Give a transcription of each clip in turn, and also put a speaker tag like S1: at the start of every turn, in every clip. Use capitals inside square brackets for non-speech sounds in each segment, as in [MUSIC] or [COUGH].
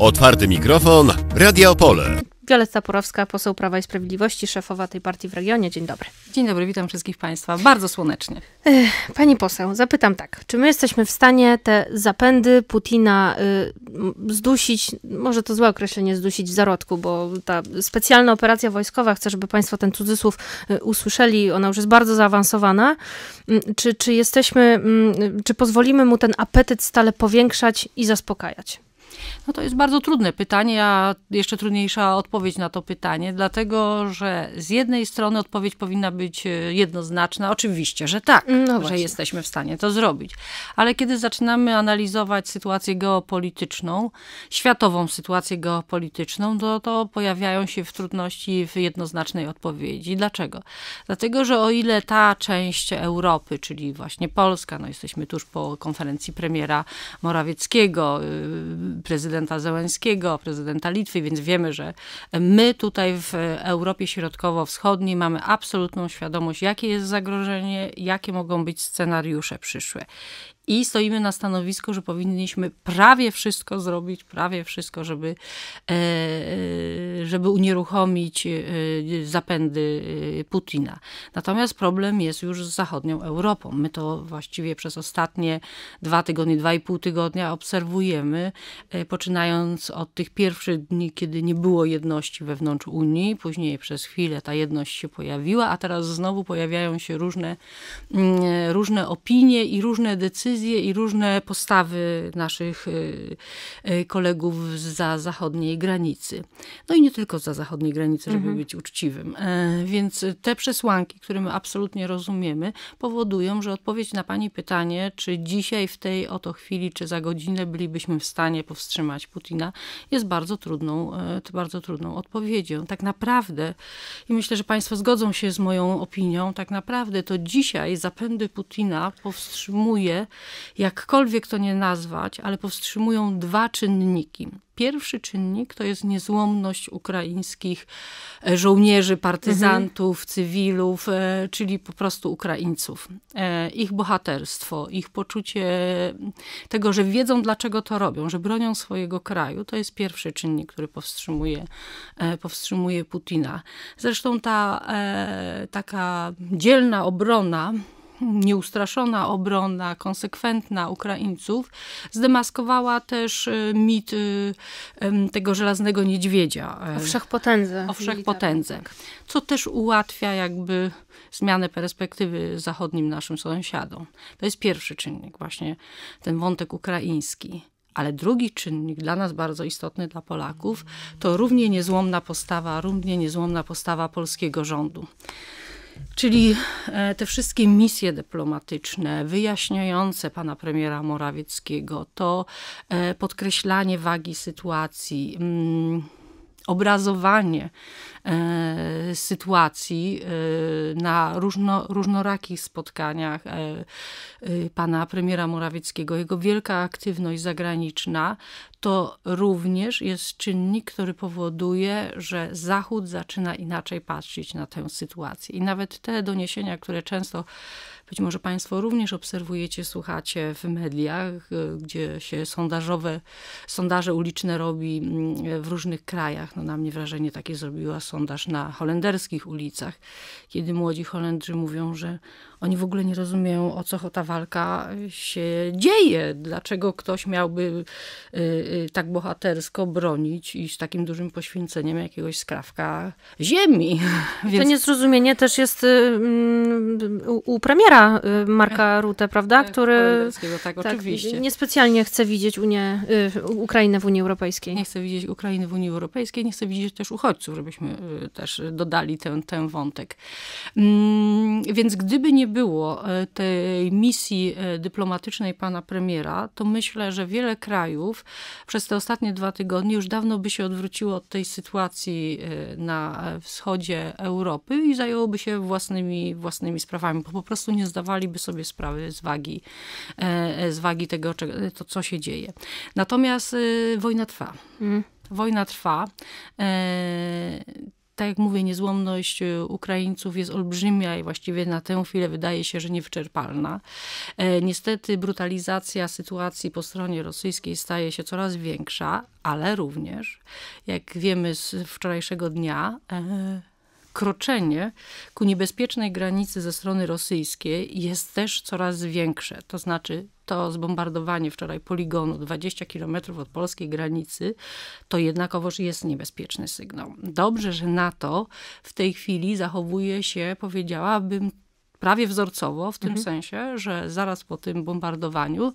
S1: Otwarty mikrofon, Radio Opole. Wioletta Porowska, poseł Prawa i Sprawiedliwości, szefowa tej partii w regionie. Dzień dobry. Dzień dobry, witam wszystkich Państwa. Bardzo słonecznie. Pani poseł, zapytam tak. Czy my jesteśmy w stanie te zapędy Putina y, zdusić, może to złe określenie, zdusić w zarodku, bo ta specjalna operacja wojskowa, chcę, żeby Państwo ten cudzysłów y, usłyszeli, ona już jest bardzo zaawansowana. Mm, czy, czy jesteśmy, mm, czy pozwolimy mu ten apetyt stale powiększać i zaspokajać?
S2: No to jest bardzo trudne pytanie, a jeszcze trudniejsza odpowiedź na to pytanie, dlatego że z jednej strony odpowiedź powinna być e, jednoznaczna, oczywiście, że tak,
S1: no że jesteśmy
S2: w stanie to zrobić. Ale kiedy zaczynamy analizować sytuację geopolityczną, światową sytuację geopolityczną, to, to pojawiają się w trudności w jednoznacznej odpowiedzi. Dlaczego? Dlatego, że o ile ta część Europy, czyli właśnie Polska, no jesteśmy tuż po konferencji premiera Morawieckiego, y, prezydenta prezydenta Zełenskiego, prezydenta Litwy, więc wiemy, że my tutaj w Europie Środkowo-Wschodniej mamy absolutną świadomość, jakie jest zagrożenie, jakie mogą być scenariusze przyszłe i stoimy na stanowisku, że powinniśmy prawie wszystko zrobić, prawie wszystko, żeby, e, e, żeby unieruchomić e, zapędy Putina. Natomiast problem jest już z zachodnią Europą. My to właściwie przez ostatnie dwa tygodnie, dwa i pół tygodnia obserwujemy, poczynając od tych pierwszych dni, kiedy nie było jedności wewnątrz Unii, później przez chwilę ta jedność się pojawiła, a teraz znowu pojawiają się różne, mm, różne opinie i różne decyzje, wizje i różne postawy naszych y, y, kolegów za zachodniej granicy. No i nie tylko za zachodniej granicy, żeby mhm. być uczciwym. E, więc te przesłanki, które my absolutnie rozumiemy, powodują, że odpowiedź na Pani pytanie, czy dzisiaj w tej oto chwili, czy za godzinę bylibyśmy w stanie powstrzymać Putina, jest bardzo trudną, e, bardzo trudną odpowiedzią. Tak naprawdę, i myślę, że Państwo zgodzą się z moją opinią, tak naprawdę to dzisiaj zapędy Putina powstrzymuje jakkolwiek to nie nazwać, ale powstrzymują dwa czynniki. Pierwszy czynnik to jest niezłomność ukraińskich e, żołnierzy, partyzantów, mhm. cywilów, e, czyli po prostu Ukraińców. E, ich bohaterstwo, ich poczucie tego, że wiedzą dlaczego to robią, że bronią swojego kraju, to jest pierwszy czynnik, który powstrzymuje, powstrzymuje Putina. Zresztą ta taka dzielna obrona, nieustraszona obrona, konsekwentna Ukraińców, zdemaskowała też y, mit y, tego żelaznego niedźwiedzia. E, o
S1: wszechpotędze. O wszechpotędze.
S2: Tak, no tak. Co też ułatwia jakby zmianę perspektywy zachodnim naszym sąsiadom. To jest pierwszy czynnik, właśnie ten wątek ukraiński. Ale drugi czynnik dla nas bardzo istotny dla Polaków to równie niezłomna postawa, równie niezłomna postawa polskiego rządu. Czyli e, te wszystkie misje dyplomatyczne wyjaśniające pana premiera Morawieckiego, to e, podkreślanie wagi sytuacji, mm, obrazowanie e, sytuacji na różno, różnorakich spotkaniach pana premiera Morawieckiego, jego wielka aktywność zagraniczna, to również jest czynnik, który powoduje, że Zachód zaczyna inaczej patrzeć na tę sytuację. I nawet te doniesienia, które często być może Państwo również obserwujecie, słuchacie w mediach, gdzie się sondażowe, sondaże uliczne robi mm, w różnych krajach. No, na mnie wrażenie takie zrobiła sondaż na holenderskich ulicach, kiedy młodzi Holendrzy mówią, że oni w ogóle nie rozumieją, o co ta walka się dzieje. Dlaczego ktoś miałby y, y, tak bohatersko bronić i z takim dużym poświęceniem jakiegoś skrawka
S1: ziemi. [LAUGHS] Więc... To niezrozumienie też jest y, mm, u premiera Marka tak. Rutte, prawda? Tak, Który tak, tak, oczywiście. niespecjalnie chce widzieć Unię, Ukrainę w Unii Europejskiej. Nie chce widzieć Ukrainy w Unii Europejskiej, nie chce widzieć też uchodźców, żebyśmy
S2: też dodali ten, ten wątek. Mm, więc gdyby nie było e, tej misji e, dyplomatycznej pana premiera, to myślę, że wiele krajów przez te ostatnie dwa tygodnie już dawno by się odwróciło od tej sytuacji e, na wschodzie Europy i zajęłoby się własnymi, własnymi sprawami, bo po prostu nie zdawaliby sobie sprawy z wagi, z wagi tego, to, co się dzieje. Natomiast wojna trwa. Mm. Wojna trwa tak jak mówię, niezłomność y, Ukraińców jest olbrzymia i właściwie na tę chwilę wydaje się, że niewyczerpalna. E, niestety brutalizacja sytuacji po stronie rosyjskiej staje się coraz większa, ale również, jak wiemy z wczorajszego dnia, e, kroczenie ku niebezpiecznej granicy ze strony rosyjskiej jest też coraz większe. To znaczy, to zbombardowanie wczoraj poligonu 20 kilometrów od polskiej granicy, to jednakowoż jest niebezpieczny sygnał. Dobrze, że NATO w tej chwili zachowuje się, powiedziałabym, prawie wzorcowo, w tym mhm. sensie, że zaraz po tym bombardowaniu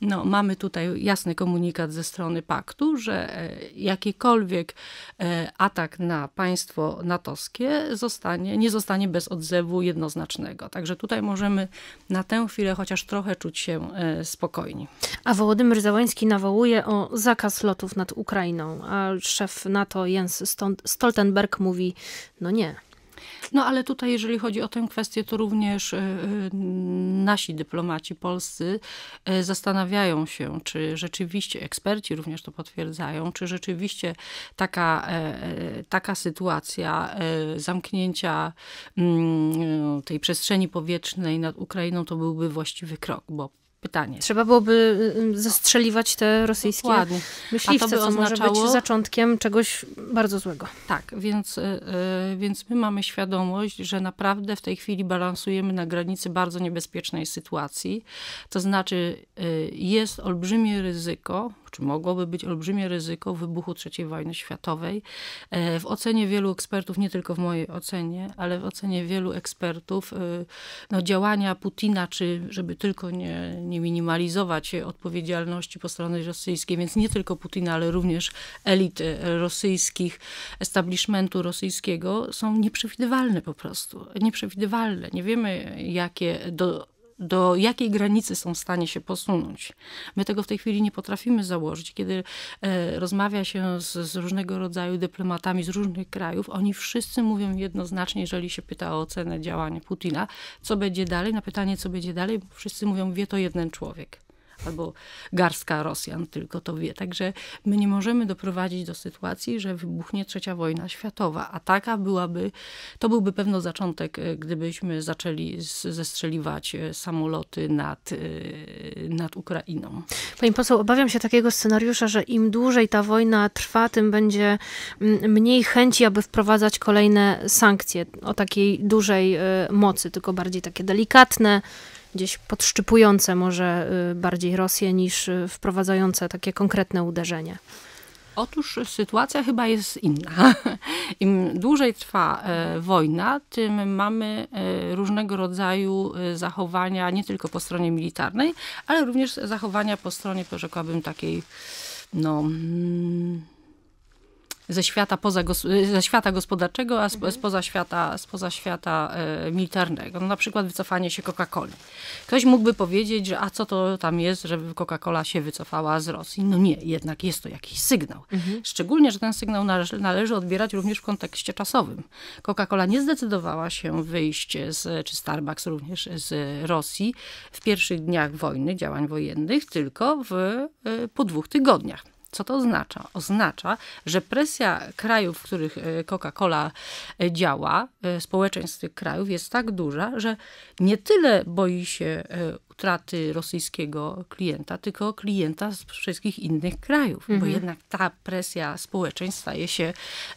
S2: no, mamy tutaj jasny komunikat ze strony paktu, że e, jakikolwiek e, atak na państwo natowskie zostanie, nie zostanie bez odzewu jednoznacznego. Także tutaj możemy na tę chwilę chociaż trochę czuć się e, spokojni.
S1: A Wołodymyr Załański nawołuje o zakaz lotów nad Ukrainą, a szef NATO Jens Stoltenberg mówi, no nie.
S2: No ale tutaj, jeżeli chodzi o tę kwestię, to również e, e, nasi dyplomaci polscy e, zastanawiają się, czy rzeczywiście, eksperci również to potwierdzają, czy rzeczywiście taka, taka sytuacja zamknięcia mm, tej przestrzeni powietrznej nad Ukrainą to byłby właściwy krok, bo pytanie.
S1: Trzeba byłoby y, y, zestrzeliwać te rosyjskie Dokładnie. myśliwce, A oznaczało... może być zaczątkiem czegoś bardzo złego. Tak, więc, y,
S2: więc my mamy świadomość, że naprawdę w tej chwili balansujemy na granicy bardzo niebezpiecznej sytuacji. To znaczy jest olbrzymie ryzyko, czy mogłoby być olbrzymie ryzyko wybuchu III wojny światowej. E, w ocenie wielu ekspertów, nie tylko w mojej ocenie, ale w ocenie wielu ekspertów no, działania Putina, czy żeby tylko nie, nie minimalizować odpowiedzialności po stronie rosyjskiej, więc nie tylko Putina, ale również elit e, rosyjskich, establishmentu rosyjskiego są nieprzewidywalne po prostu. Nieprzewidywalne. Nie wiemy, jakie do do jakiej granicy są w stanie się posunąć. My tego w tej chwili nie potrafimy założyć. Kiedy e, rozmawia się z, z, różnego rodzaju dyplomatami z różnych krajów, oni wszyscy mówią jednoznacznie, jeżeli się pyta o ocenę działania Putina, co będzie dalej, na pytanie, co będzie dalej, wszyscy mówią, wie to jeden człowiek albo garstka Rosjan tylko to wie. Także my nie możemy doprowadzić do sytuacji, że wybuchnie trzecia wojna światowa, a taka byłaby, to byłby pewno zaczątek, e, gdybyśmy zaczęli zestrzeliwać e, samoloty nad, e, nad Ukrainą.
S1: Pani poseł, obawiam się takiego scenariusza, że im dłużej ta wojna trwa, tym będzie mm, mniej chęci, aby wprowadzać kolejne sankcje o takiej dużej mocy, tylko bardziej takie delikatne, gdzieś podszczypujące może y, bardziej Rosję niż y, wprowadzające takie konkretne uderzenie?
S2: Otóż sytuacja chyba jest inna.
S1: [LAUGHS] Im dłużej
S2: trwa e, wojna, tym mamy e, różnego rodzaju e, zachowania, nie tylko po stronie militarnej, ale również zachowania po stronie, powiedziałabym, takiej no mm, ze świata, poza, y, ze świata gospodarczego, a spo, mhm. spoza świata, spoza świata e, militarnego. No, na przykład wycofanie się Coca-Coli. Ktoś mógłby powiedzieć, że a co to tam jest, żeby Coca-Cola się wycofała z Rosji? No nie, jednak jest to jakiś sygnał. Mhm. Szczególnie, że ten sygnał należy, należy odbierać również w kontekście czasowym. Coca-Cola nie zdecydowała się wyjść z, czy Starbucks również z Rosji w pierwszych dniach wojny, działań wojennych, tylko w, e, po dwóch tygodniach. Co to oznacza? Oznacza, że presja krajów, w których e, Coca-Cola e, działa, e, społeczeństw tych krajów jest tak duża, że nie tyle boi się utraty rosyjskiego klienta, tylko klienta z wszystkich innych krajów, mhm. bo jednak ta presja społeczeństw staje się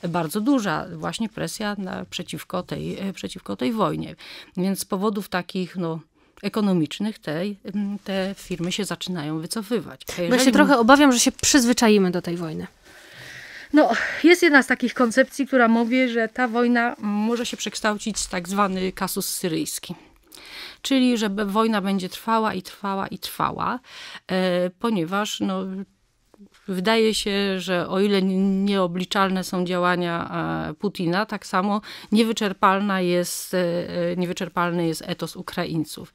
S2: bardzo duża, właśnie presja na, przeciwko, tej, przeciwko tej wojnie. Więc z powodów takich, no, ekonomicznych te, mm, te firmy się zaczynają wycofywać. Jeżeli... Ja się trochę obawiam,
S1: że się przyzwyczajimy do tej wojny.
S2: No, jest jedna z takich koncepcji, która mówi, że ta wojna może się przekształcić w tak zwany kasus syryjski. Czyli, że wojna będzie trwała i trwała i trwała, e, ponieważ no, Wydaje się, że o ile nieobliczalne są działania e, Putina, tak samo niewyczerpalna jest, e, e, niewyczerpalny jest etos Ukraińców.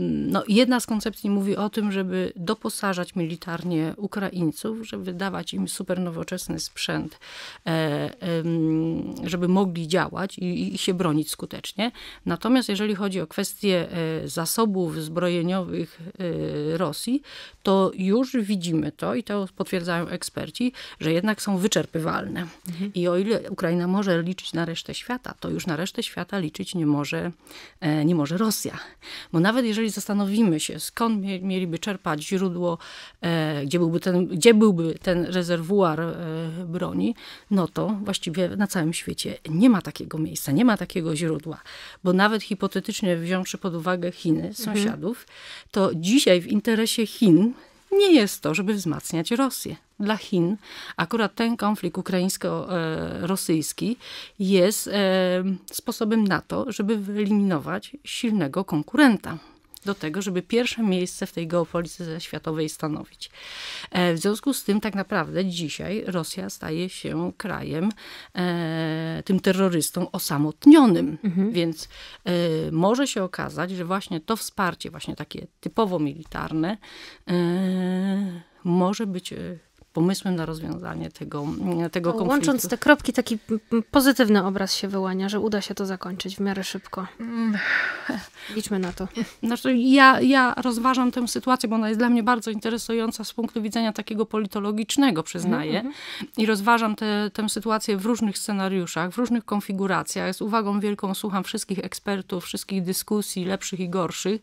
S2: No, jedna z koncepcji mówi o tym, żeby doposażać militarnie Ukraińców, żeby dawać im super nowoczesny sprzęt, żeby mogli działać i, i się bronić skutecznie. Natomiast jeżeli chodzi o kwestie zasobów zbrojeniowych Rosji, to już widzimy to i to to potwierdzają eksperci, że jednak są wyczerpywalne. Mhm. I o ile Ukraina może liczyć na resztę świata, to już na resztę świata liczyć nie może, e, nie może Rosja. Bo nawet jeżeli zastanowimy się, skąd mieliby czerpać źródło, e, gdzie byłby ten, gdzie byłby ten rezerwuar e, broni, no to właściwie na całym świecie nie ma takiego miejsca, nie ma takiego źródła. Bo nawet hipotetycznie wziąwszy pod uwagę Chiny, mhm. sąsiadów, mhm. to dzisiaj w interesie Chin nie jest to, żeby wzmacniać Rosję. Dla Chin akurat ten konflikt ukraińsko-rosyjski jest e, sposobem na to, żeby wyeliminować silnego konkurenta do tego, żeby pierwsze miejsce w tej geopolityce światowej stanowić. E, w związku z tym tak naprawdę dzisiaj Rosja staje się krajem e, tym terrorystą osamotnionym, mhm. więc e, może się okazać, że właśnie to wsparcie, właśnie takie typowo militarne, może być pomysłem na rozwiązanie tego, mm, tego konfliktu. Łącząc te
S1: kropki, taki pozytywny obraz się wyłania, że uda się to zakończyć w miarę szybko. Mm. Liczmy na to.
S2: Znaczy, ja, ja rozważam tę sytuację, bo ona jest dla mnie bardzo interesująca z punktu widzenia takiego politologicznego, przyznaję. Mm -hmm. I rozważam te, tę sytuację w różnych scenariuszach, w różnych konfiguracjach. Z uwagą wielką słucham wszystkich ekspertów, wszystkich dyskusji, lepszych i gorszych.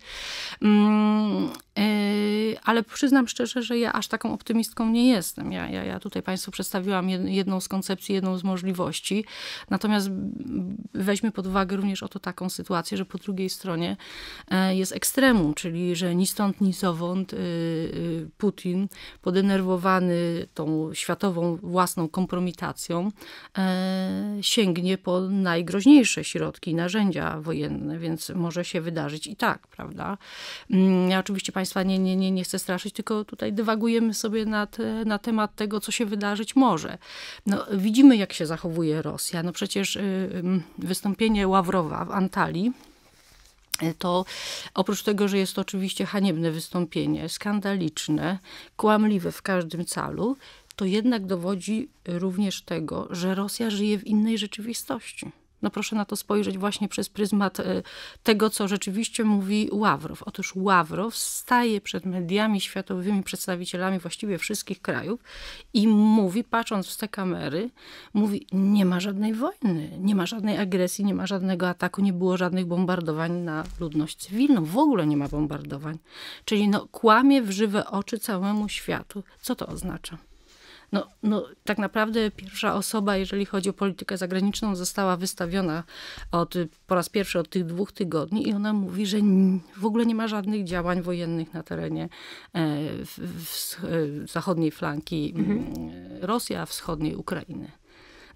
S2: Mm, Yy, ale przyznam szczerze, że ja aż taką optymistką nie jestem. Ja, ja, ja tutaj Państwu przedstawiłam jedną z koncepcji, jedną z możliwości. Natomiast weźmy pod uwagę również oto taką sytuację, że po drugiej stronie e, jest ekstremum, czyli że ni stąd, ni zowąd e, e, Putin, podenerwowany tą światową własną kompromitacją, sięgnie po najgroźniejsze środki i narzędzia wojenne, więc może się wydarzyć i tak, prawda? Mm, ja oczywiście Państwu Państwa nie, nie, nie, nie chcę straszyć, tylko tutaj dywagujemy sobie nad, na temat tego, co się wydarzyć może. No, widzimy, jak się zachowuje Rosja. No przecież y, y, wystąpienie Ławrowa w Antalii y, to oprócz tego, że jest to oczywiście haniebne wystąpienie, skandaliczne, kłamliwe w każdym calu, to jednak dowodzi również tego, że Rosja żyje w innej rzeczywistości no proszę na to spojrzeć właśnie przez pryzmat e, tego, co rzeczywiście mówi Ławrow. Otóż Ławrow staje przed mediami światowymi, przedstawicielami właściwie wszystkich krajów i mówi, patrząc w te kamery, mówi, nie ma żadnej wojny, nie ma żadnej agresji, nie ma żadnego ataku, nie było żadnych bombardowań na ludność cywilną, w ogóle nie ma bombardowań. Czyli no, kłamie w żywe oczy całemu światu. Co to oznacza? no, no, tak naprawdę pierwsza osoba, jeżeli chodzi o politykę zagraniczną, została wystawiona od, po raz pierwszy od tych dwóch tygodni i ona mówi, że w ogóle nie ma żadnych działań wojennych na terenie e, w, w, w e, zachodniej flanki mhm. E, Rosji, a wschodniej Ukrainy.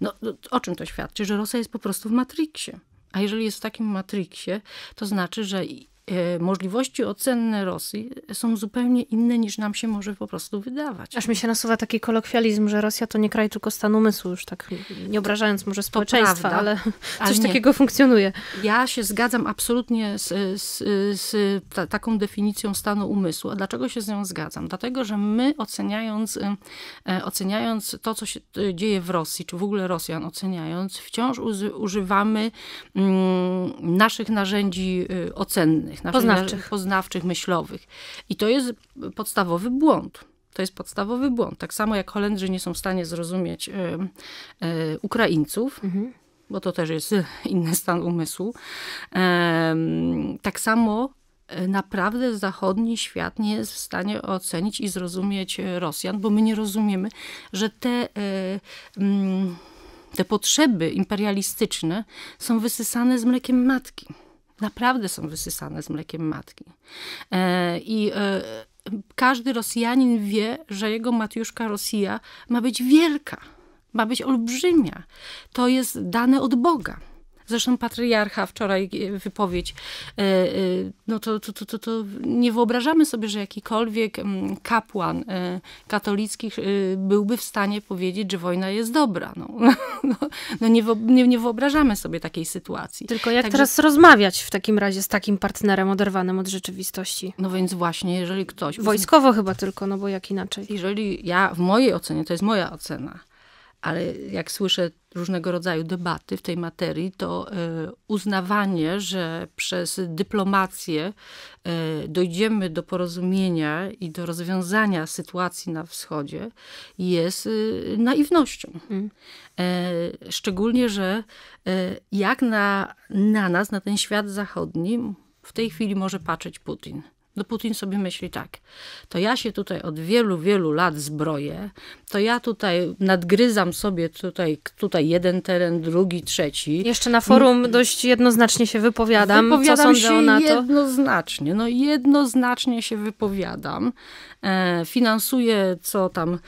S2: No, no, o czym to świadczy? Że Rosja jest po prostu w matriksie. A jeżeli jest w takim matriksie, to znaczy, że E, możliwości ocenne Rosji są zupełnie inne niż nam się może po prostu wydawać. Aż mi się
S1: nasuwa taki kolokwializm, że Rosja to nie kraj tylko stan umysłu, już tak nie obrażając może społeczeństwa, ale coś ale takiego funkcjonuje. Ja się zgadzam absolutnie z, z, z ta,
S2: taką definicją stanu umysłu. A dlaczego się z nią zgadzam? Dlatego, że my oceniając, e, oceniając to, co się e, dzieje w Rosji, czy w ogóle Rosjan oceniając, wciąż używamy mm, naszych narzędzi ocennych naszych poznawczych. poznawczych, myślowych. I to jest podstawowy błąd. To jest podstawowy błąd. Tak samo jak Holendrzy nie są w stanie zrozumieć e, Ukraińców, mhm. bo to też jest e, inny stan umysłu. tak samo e, naprawdę zachodni świat nie jest w stanie ocenić i zrozumieć Rosjan, bo my nie rozumiemy, że te, te potrzeby imperialistyczne są wysysane z mlekiem matki naprawdę są wysysane z mlekiem matki. E, I e, każdy Rosjanin wie, że jego Matiuszka Rosja ma być wielka, ma być olbrzymia. To jest dane od Boga. Zresztą patriarcha wczoraj e, wypowiedź, e, e, no to, to, to, to, nie wyobrażamy sobie, że jakikolwiek mm, kapłan katolicki byłby w stanie powiedzieć, że wojna jest dobra. No, [LAUGHS] no, no nie, nie, nie, wyobrażamy sobie takiej sytuacji. Tylko jak Także... teraz
S1: rozmawiać w takim razie z takim partnerem oderwanym od rzeczywistości? No więc właśnie, jeżeli ktoś... Wojskowo chyba tylko, no bo jak inaczej. Jeżeli ja, w mojej
S2: ocenie, to jest moja ocena, ale jak słyszę różnego rodzaju debaty w tej materii, to e, uznawanie, że przez dyplomację e, dojdziemy do porozumienia i do rozwiązania sytuacji na wschodzie jest e, naiwnością. Mhm. Szczególnie, że jak na, na nas, na ten świat zachodni, w tej chwili może patrzeć Putin. No Putin sobie myśli tak, to ja się tutaj od wielu, wielu lat zbroję, to ja tutaj nadgryzam sobie tutaj, tutaj jeden teren, drugi, trzeci.
S1: Jeszcze na forum mm. dość jednoznacznie się wypowiadam, wypowiadam co sądzę się na to?
S2: jednoznacznie, no jednoznacznie się wypowiadam. E, finansuję, co tam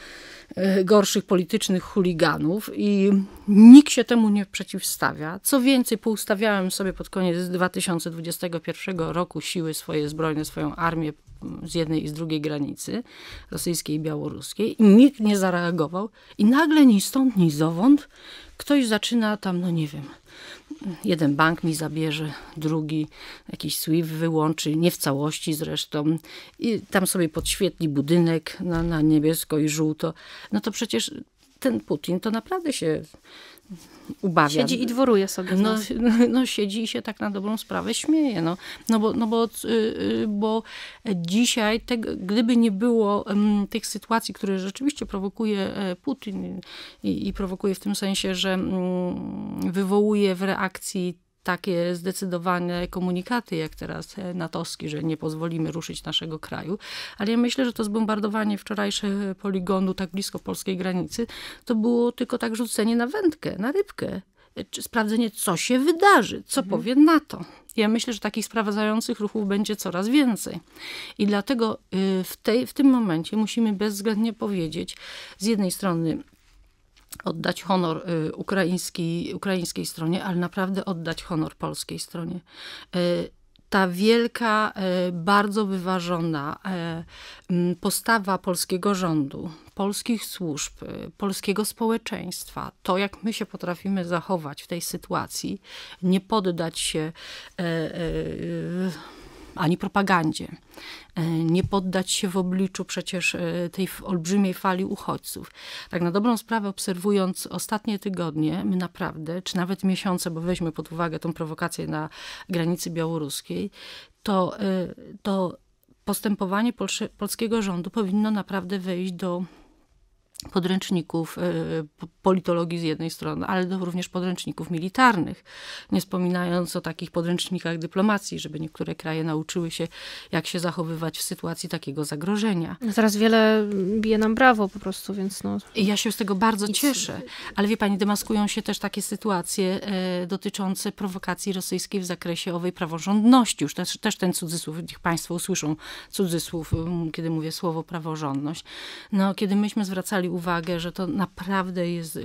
S2: E, gorszych politycznych chuliganów i nikt się temu nie przeciwstawia. Co więcej, poustawiałem sobie pod koniec 2021 roku siły swoje zbrojne, swoją armię z jednej i z drugiej granicy rosyjskiej i białoruskiej. I nikt nie zareagował i nagle ni stąd, ni zowąd ktoś zaczyna tam, no nie wiem, jeden bank mi zabierze, drugi jakiś SWIFT wyłączy, nie w całości zresztą, i tam sobie podświetli budynek na, na niebiesko i żółto, no to przecież ten Putin to naprawdę się ubawia. Siedzi i
S1: dworuje sobie. No,
S2: no, no, siedzi i się tak na dobrą sprawę śmieje. No, no, bo, no bo, y, y, bo dzisiaj, te, gdyby nie było tych sytuacji, które rzeczywiście prowokuje e, Putin i, i prowokuje w tym sensie, że mm, wywołuje w reakcji takie zdecydowane komunikaty, jak teraz e, natowski, że nie pozwolimy ruszyć naszego kraju. Ale ja myślę, że to zbombardowanie wczorajszego poligonu tak blisko polskiej granicy, to było tylko tak rzucenie na wędkę, na rybkę. E, czy sprawdzenie, co się wydarzy, co mhm. powie NATO. Ja myślę, że takich sprawdzających ruchów będzie coraz więcej. I dlatego y, w, tej, w tym momencie musimy bezwzględnie powiedzieć, z jednej strony oddać honor y, ukraiński, ukraińskiej stronie, ale naprawdę oddać honor polskiej stronie. Y, ta wielka, y, bardzo wyważona postawa polskiego rządu, polskich służb, polskiego społeczeństwa, to jak my się potrafimy zachować w tej sytuacji, nie poddać się ani propagandzie. E, nie poddać się w obliczu przecież e, tej olbrzymiej fali uchodźców. Tak na dobrą sprawę, obserwując ostatnie tygodnie, my naprawdę, czy nawet miesiące, bo weźmy pod uwagę tą prowokację na granicy białoruskiej, to, e, to postępowanie polskiego rządu powinno naprawdę wejść do podręczników e, politologii z jednej strony, ale również podręczników militarnych, nie wspominając o takich podręcznikach dyplomacji, żeby niektóre kraje nauczyły się, jak się zachowywać w sytuacji takiego zagrożenia. No zaraz
S1: wiele bije nam brawo po prostu, więc no... I ja się z tego bardzo cieszę, ale wie pani, demaskują się też takie sytuacje e,
S2: dotyczące prowokacji rosyjskiej w zakresie owej praworządności. Już też, też ten cudzysłów, niech państwo usłyszą cudzysłów, kiedy mówię słowo praworządność. No, kiedy myśmy zwracali uwagę, że to naprawdę jest e,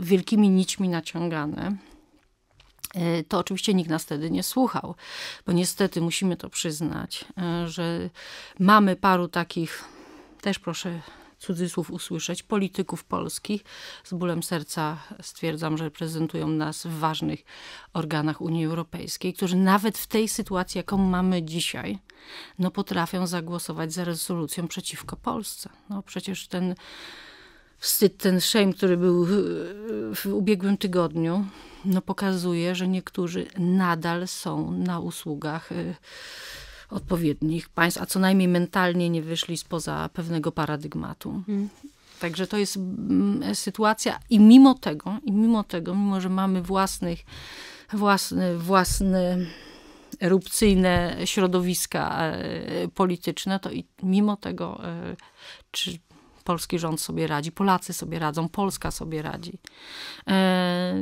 S2: wielkimi nićmi naciągane e, to oczywiście nikt nas wtedy nie słuchał, bo niestety musimy to przyznać, e, że mamy paru takich, też proszę cudzysłów usłyszeć, polityków polskich. Z bólem serca stwierdzam, że reprezentują nas w ważnych organach Unii Europejskiej, którzy nawet w tej sytuacji, jaką mamy dzisiaj, no potrafią zagłosować za rezolucją przeciwko Polsce. No przecież ten wstyd, ten shame, który był e, w ubiegłym tygodniu, no pokazuje, że niektórzy nadal są na usługach e, odpowiednich państw, a co najmniej mentalnie nie wyszli spoza pewnego paradygmatu. Mm. Także to jest mm, sytuacja i mimo tego, i mimo tego, mimo że mamy własnych, własne, własne erupcyjne środowiska e, polityczne, to i mimo tego, czy polski rząd sobie radzi, Polacy sobie radzą, Polska sobie radzi. E,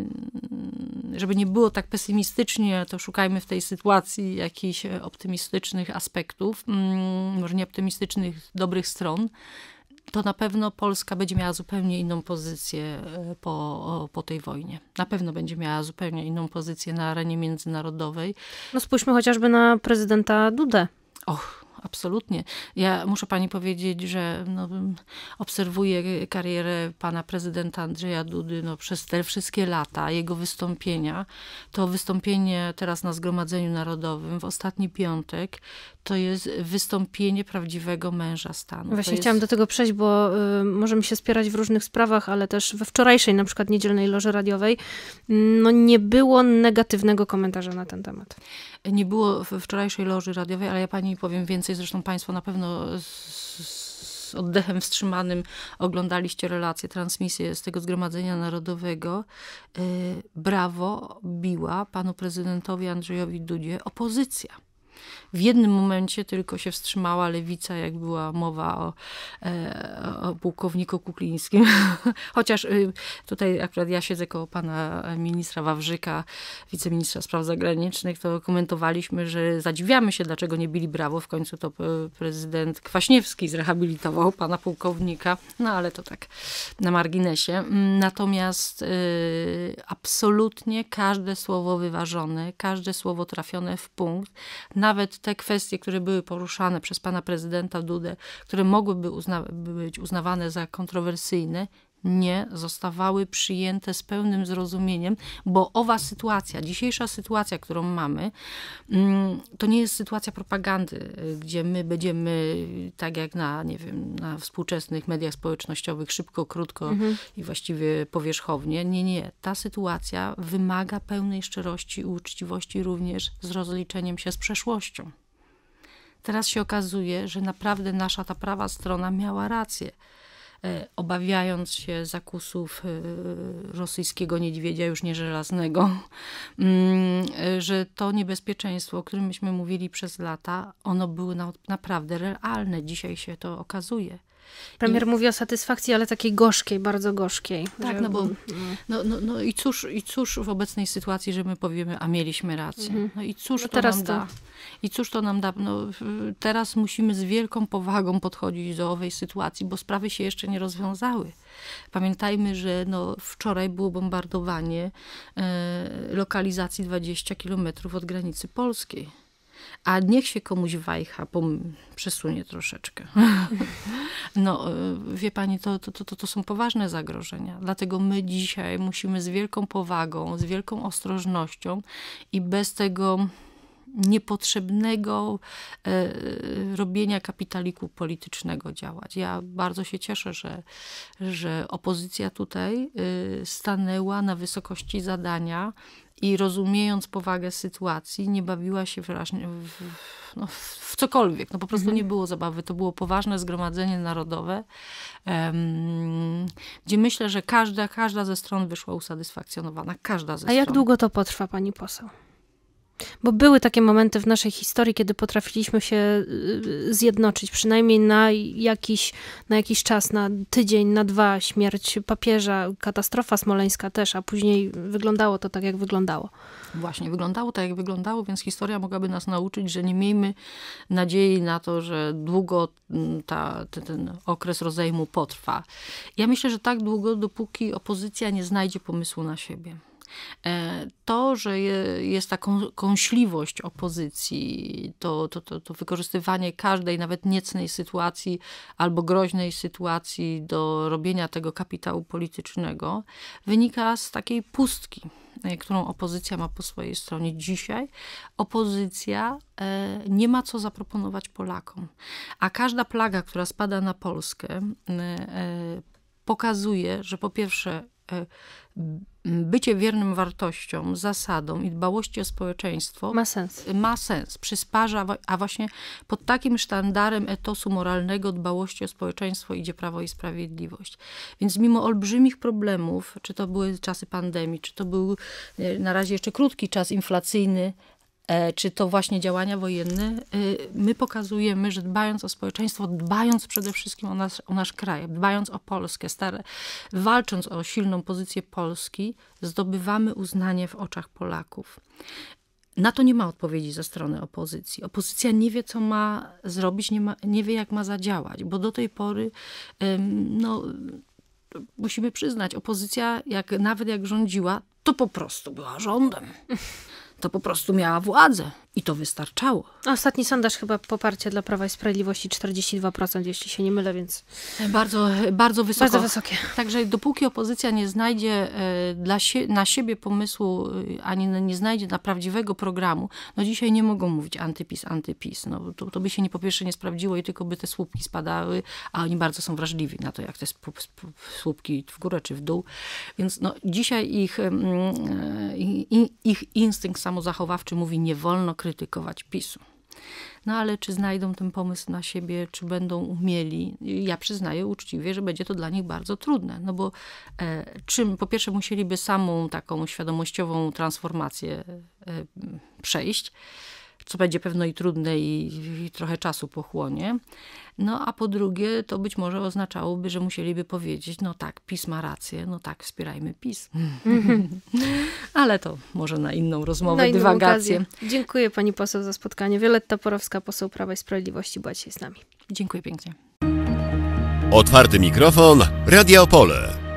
S2: żeby nie było tak pesymistycznie, to szukajmy w tej sytuacji jakichś optymistycznych aspektów, mm, może nie optymistycznych, dobrych stron. To na pewno Polska będzie miała zupełnie inną pozycję e, po, po tej wojnie. Na pewno będzie miała zupełnie inną pozycję na arenie międzynarodowej.
S1: No spójrzmy chociażby na prezydenta Dudę. Och,
S2: absolutnie. Ja muszę pani powiedzieć, że no, obserwuję karierę pana prezydenta Andrzeja Dudy no, przez te wszystkie lata, jego wystąpienia. To wystąpienie teraz na Zgromadzeniu Narodowym w ostatni piątek to jest wystąpienie prawdziwego męża stanu. Właśnie jest... chciałam
S1: do tego przejść, bo y, możemy się spierać w różnych sprawach, ale też we wczorajszej na przykład niedzielnej loży radiowej no, nie było negatywnego komentarza na ten temat.
S2: Nie było wczorajszej loży radiowej, ale ja pani powiem więcej, zresztą państwo na pewno z, z oddechem wstrzymanym oglądaliście relacje, transmisje z tego Zgromadzenia Narodowego. E, brawo biła panu prezydentowi Andrzejowi Dudzie opozycja w jednym momencie tylko się wstrzymała lewica, jak była mowa o, e, o pułkowniku Kuklińskim. [LAUGHS] Chociaż y, tutaj akurat ja siedzę koło pana ministra Wawrzyka, wiceministra spraw zagranicznych, to komentowaliśmy, że zadziwiamy się, dlaczego nie bili brawo. W końcu to e, prezydent Kwaśniewski zrehabilitował pana pułkownika, no ale to tak na marginesie. Natomiast y, absolutnie każde słowo wyważone, każde słowo trafione w punkt, na nawet te kwestie, które były poruszane przez pana prezydenta Dudę, które mogłyby uzna być uznawane za kontrowersyjne, nie zostawały przyjęte z pełnym zrozumieniem, bo owa sytuacja, dzisiejsza sytuacja, którą mamy, mm, to nie jest sytuacja propagandy, y, gdzie my będziemy, tak jak na, nie wiem, na współczesnych mediach społecznościowych, szybko, krótko mhm. i właściwie powierzchownie. Nie, nie. Ta sytuacja wymaga pełnej szczerości i uczciwości również z rozliczeniem się z przeszłością. Teraz się okazuje, że naprawdę nasza ta prawa strona miała rację E, obawiając się zakusów e, rosyjskiego niedźwiedzia, już nie żelaznego, [LAUGHS] mm, e, że to niebezpieczeństwo, o którym myśmy mówili przez lata, ono było
S1: naprawdę realne. Dzisiaj się to okazuje. Premier I... mówi o satysfakcji, ale takiej gorzkiej, bardzo gorzkiej. Tak, że... no bo mm.
S2: no, no, no, i, cóż, i cóż w obecnej sytuacji, że my powiemy, a mieliśmy rację. Mhm. No i cóż no to nam to... da? I
S1: cóż to nam da? No,
S2: teraz musimy z wielką powagą podchodzić do owej sytuacji, bo sprawy się jeszcze nie rozwiązały. Pamiętajmy, że no, wczoraj było bombardowanie e, lokalizacji 20 kilometrów od granicy polskiej a niech się komuś wajcha przesunie troszeczkę. [LAUGHS] No, e, wie pani, to, to, to, to są poważne zagrożenia. Dlatego my dzisiaj musimy z wielką powagą, z wielką ostrożnością i bez tego niepotrzebnego e, robienia kapitaliku politycznego działać. Ja bardzo się cieszę, że, że opozycja tutaj e, stanęła na wysokości zadania i rozumiejąc powagę sytuacji, nie bawiła się w, w, no, w cokolwiek. No po prostu mhm. nie było zabawy. To było poważne zgromadzenie narodowe, um, gdzie myślę, że każda, każda ze stron wyszła usatysfakcjonowana. Każda ze A stron. jak długo
S1: to potrwa, pani poseł? bo były takie momenty w naszej historii, kiedy potrafiliśmy się y, zjednoczyć, przynajmniej na jakiś, na jakiś czas, na tydzień, na dwa, śmierć papieża, katastrofa smoleńska też, a później wyglądało to tak, jak wyglądało. Właśnie, wyglądało tak, jak wyglądało, więc historia mogłaby nas nauczyć, że nie miejmy nadziei na
S2: to, że długo mm, ta, ten okres rozejmu potrwa. Ja myślę, że tak długo, dopóki opozycja nie znajdzie pomysłu na siebie. E, to, że jest ta kąśliwość opozycji, to, to, to, to wykorzystywanie każdej, nawet niecnej sytuacji albo groźnej sytuacji do robienia tego kapitału politycznego, wynika z takiej pustki, e, którą opozycja ma po swojej stronie dzisiaj. Opozycja e, nie ma co zaproponować Polakom, a każda plaga, która spada na Polskę, pokazuje, że po pierwsze, E, bycie wiernym wartościom, zasadom i dbałości o społeczeństwo ma sens. Ma sens, przysparza, a właśnie pod takim sztandarem etosu moralnego dbałości o społeczeństwo idzie Prawo i Sprawiedliwość. Więc mimo olbrzymich problemów, czy to były czasy pandemii, czy to był e, na razie jeszcze krótki czas inflacyjny, E, czy to właśnie działania wojenne, e, my pokazujemy, że dbając o społeczeństwo, dbając przede wszystkim o, nas, o nasz kraj, dbając o Polskę, stare, walcząc o silną pozycję Polski, zdobywamy uznanie w oczach Polaków. Na to nie ma odpowiedzi ze strony opozycji. Opozycja nie wie, co ma zrobić, nie, ma, nie wie, jak ma zadziałać, bo do tej pory no, musimy przyznać, opozycja, jak, nawet jak rządziła, to po prostu była rządem
S1: to po prostu miała władzę. I to wystarczało. Ostatni sondaż chyba poparcie dla Prawa i Sprawiedliwości 42%, jeśli się nie mylę, więc... Bardzo, bardzo wysoko. Bardzo wysokie.
S2: Także dopóki opozycja nie znajdzie e, dla sie, na siebie pomysłu, e, ani nie znajdzie na prawdziwego programu, no dzisiaj nie mogą mówić antypis, antypis. No, to, to by się nie po pierwsze nie sprawdziło i tylko by te słupki spadały, a oni bardzo są wrażliwi na to, jak te słupki w górę czy w dół. Więc no, dzisiaj ich, mm, e, ich, ich instynkt samozachowawczy mówi nie wolno krytykować krytykować PiSu. No ale czy znajdą ten pomysł na siebie, czy będą umieli? Ja przyznaję uczciwie, że będzie to dla nich bardzo trudne, no bo e, czym po pierwsze musieliby samą taką świadomościową transformację e, przejść, co będzie pewno i trudne i, i, trochę czasu pochłonie. No a po drugie, to być może oznaczałoby, że musieliby powiedzieć, no tak, PiS ma rację, no tak, wspierajmy PiS. [LAUGHS] Ale to może na inną rozmowę, na dywagację.
S1: Dziękuję pani poseł za spotkanie. Wioletta Porowska, poseł Prawa i Sprawiedliwości była dzisiaj z nami. Dziękuję pięknie. Otwarty mikrofon, Radio Pole.